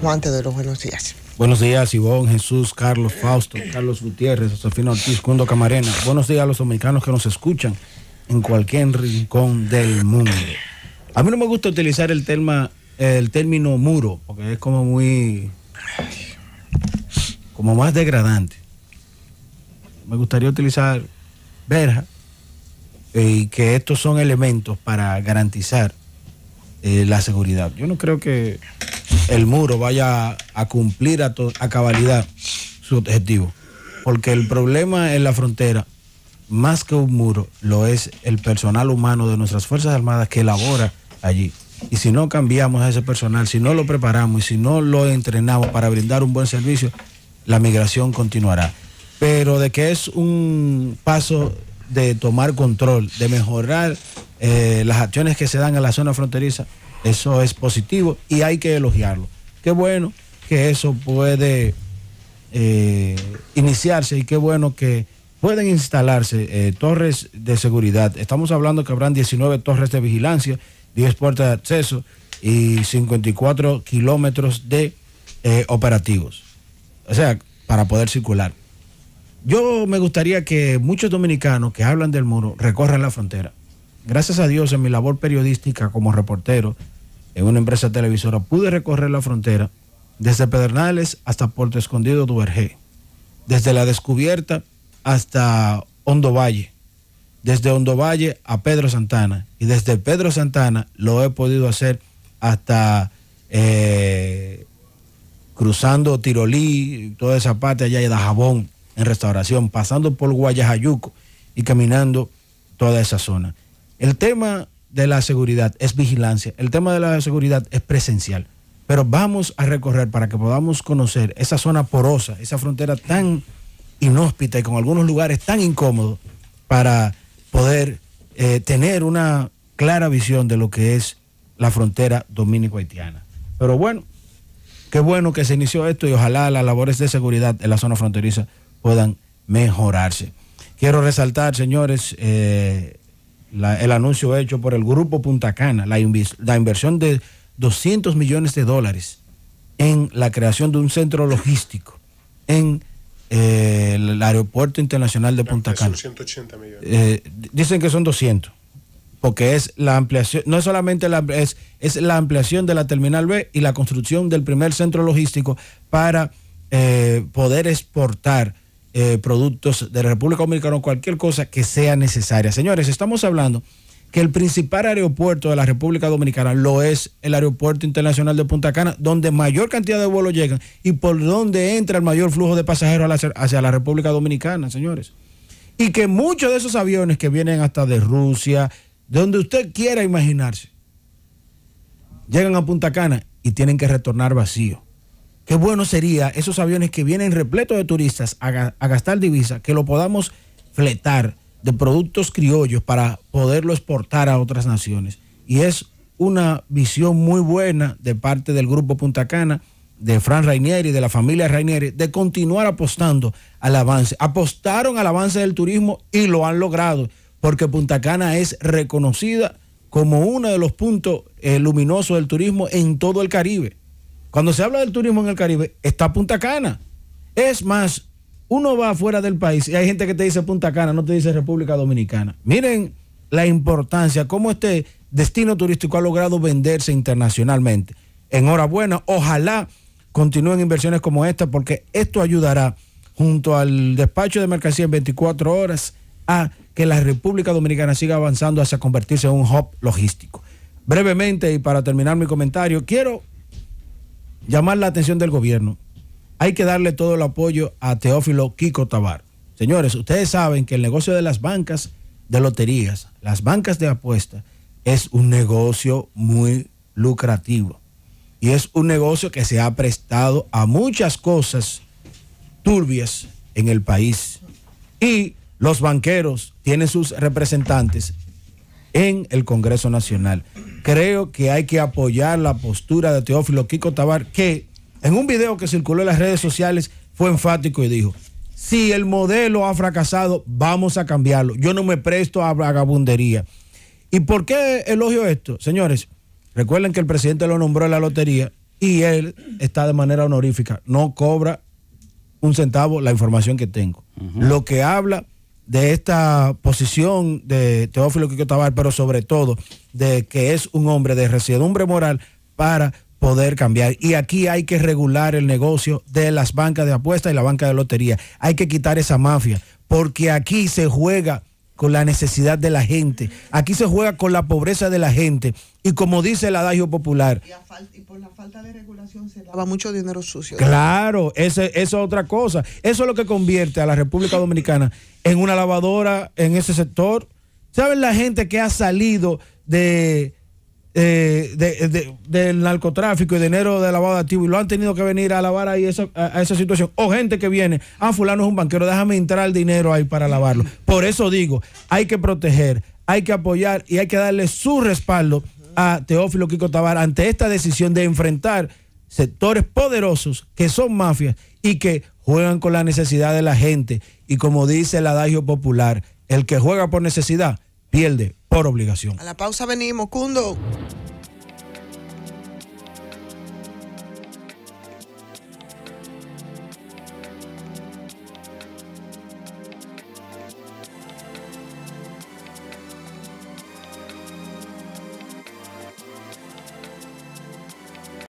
Juan los buenos días. Buenos días, Ivonne, Jesús, Carlos, Fausto, Carlos Gutiérrez, Sofía Ortiz, Cundo Camarena. Buenos días a los dominicanos que nos escuchan en cualquier rincón del mundo. A mí no me gusta utilizar el, tema, el término muro, porque es como muy. como más degradante. Me gustaría utilizar verja eh, y que estos son elementos para garantizar eh, la seguridad. Yo no creo que el muro vaya a cumplir a, cabalidad su objetivo. Porque el problema en la frontera, más que un muro, lo es el personal humano de nuestras Fuerzas Armadas que elabora allí. Y si no cambiamos a ese personal, si no lo preparamos y si no lo entrenamos para brindar un buen servicio, la migración continuará. Pero de que es un paso de tomar control, de mejorar eh, las acciones que se dan en la zona fronteriza, eso es positivo y hay que elogiarlo. Qué bueno que eso puede eh, iniciarse y qué bueno que pueden instalarse eh, torres de seguridad. Estamos hablando que habrán 19 torres de vigilancia, 10 puertas de acceso y 54 kilómetros de eh, operativos. O sea, para poder circular. Yo me gustaría que muchos dominicanos que hablan del muro recorran la frontera. Gracias a Dios en mi labor periodística como reportero en una empresa televisora pude recorrer la frontera desde Pedernales hasta Puerto Escondido Duvergé, desde la descubierta hasta Hondo Valle, desde Hondo Valle a Pedro Santana y desde Pedro Santana lo he podido hacer hasta eh, cruzando Tirolí, toda esa parte allá de Jabón en restauración, pasando por Guayajayuco y caminando toda esa zona. El tema de la seguridad es vigilancia, el tema de la seguridad es presencial. Pero vamos a recorrer para que podamos conocer esa zona porosa, esa frontera tan inhóspita y con algunos lugares tan incómodos para poder eh, tener una clara visión de lo que es la frontera dominico-haitiana. Pero bueno, qué bueno que se inició esto y ojalá las labores de seguridad en la zona fronteriza puedan mejorarse. Quiero resaltar, señores, eh, el anuncio hecho por el Grupo Punta Cana, la, inversión de 200 millones de dólares en la creación de un centro logístico en eh, el Aeropuerto Internacional de Punta Cana. 180 millones. Eh, dicen que son 200, porque es la ampliación, no solamente la, es, es la ampliación de la Terminal B y la construcción del primer centro logístico para eh, poder exportar eh, productos de la República Dominicana o cualquier cosa que sea necesaria. Señores, estamos hablando que el principal aeropuerto de la República Dominicana lo es el Aeropuerto Internacional de Punta Cana, donde mayor cantidad de vuelos llegan y por donde entra el mayor flujo de pasajeros hacia, la República Dominicana, señores. Y que muchos de esos aviones que vienen hasta de Rusia, de donde usted quiera imaginarse, llegan a Punta Cana y tienen que retornar vacíos. Qué bueno sería esos aviones que vienen repletos de turistas a, gastar divisas, que lo podamos fletar de productos criollos para poderlo exportar a otras naciones. Y es una visión muy buena de parte del grupo Punta Cana, de Fran Rainieri, de la familia Rainieri, de continuar apostando al avance. Apostaron al avance del turismo y lo han logrado, porque Punta Cana es reconocida como uno de los puntos eh, luminosos del turismo en todo el Caribe. Cuando se habla del turismo en el Caribe, está Punta Cana. Es más, uno va afuera del país y hay gente que te dice Punta Cana, no te dice República Dominicana. Miren la importancia, cómo este destino turístico ha logrado venderse internacionalmente. Enhorabuena, ojalá continúen inversiones como esta porque esto ayudará junto al despacho de mercancía en 24 horas a que la República Dominicana siga avanzando hacia convertirse en un hub logístico. Brevemente y para terminar mi comentario, quiero llamar la atención del gobierno. Hay que darle todo el apoyo a Teófilo Kiko Tabar. Señores, ustedes saben que el negocio de las bancas de loterías, las bancas de apuestas, es un negocio muy lucrativo. Y es un negocio que se ha prestado a muchas cosas turbias en el país. Y los banqueros tienen sus representantes en el Congreso Nacional creo que hay que apoyar la postura de Teófilo Kiko Tabar, que en un video que circuló en las redes sociales fue enfático y dijo, si el modelo ha fracasado, vamos a cambiarlo. Yo no me presto a vagabundería. ¿Y por qué elogio esto? Señores, recuerden que el presidente lo nombró en la lotería y él está de manera honorífica, no cobra un centavo la información que tengo. Lo que habla de esta posición de Teófilo Quico pero sobre todo de que es un hombre de residumbre moral para poder cambiar. Y aquí hay que regular el negocio de las bancas de apuestas y la banca de lotería. Hay que quitar esa mafia, porque aquí se juega con la necesidad de la gente. Aquí se juega con la pobreza de la gente. Y como dice el adagio popular. Y, por la falta de regulación se daba mucho dinero sucio. Claro, eso es otra cosa. Eso es lo que convierte a la República Dominicana en una lavadora en ese sector. ¿Saben la gente que ha salido de, eh, de, del narcotráfico y dinero de lavado de activo y lo han tenido que venir a lavar ahí esa, a, esa situación. O gente que viene, ah, fulano es un banquero, déjame entrar el dinero ahí para lavarlo. Por eso digo, hay que proteger, hay que apoyar y hay que darle su respaldo a Teófilo Kiko Tabar ante esta decisión de enfrentar sectores poderosos que son mafias y que juegan con la necesidad de la gente. Y como dice el adagio popular, el que juega por necesidad pierde obligación. A la pausa venimos, Cundo.